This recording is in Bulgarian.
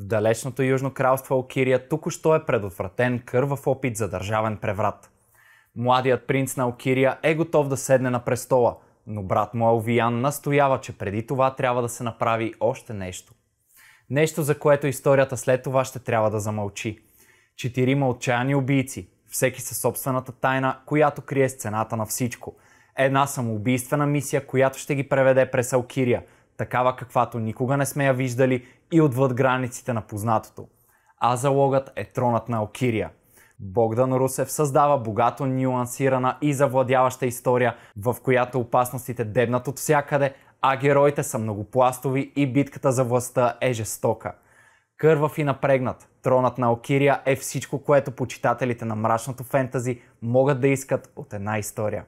В далечното Южно кралство Алкирия току-що е предотвратен кървав опит за държавен преврат. Младият принц на Алкирия е готов да седне на престола, но брат му Алвиян настоява, че преди това трябва да се направи още нещо. Нещо, за което историята след това ще трябва да замълчи. Четирима отчаяни убийци, всеки със собствената тайна, която крие сцената на всичко. Една самоубийствена мисия, която ще ги преведе през Алкирия – такава каквато никога не сме я виждали и отвъд границите на познатото. А залогът е тронът на Окирия. Богдан Русев създава богато нюансирана и завладяваща история, в която опасностите дебнат от всякъде, а героите са многопластови и битката за властта е жестока. Кървав и напрегнат, тронът на Окирия е всичко, което почитателите на мрачното фентази могат да искат от една история.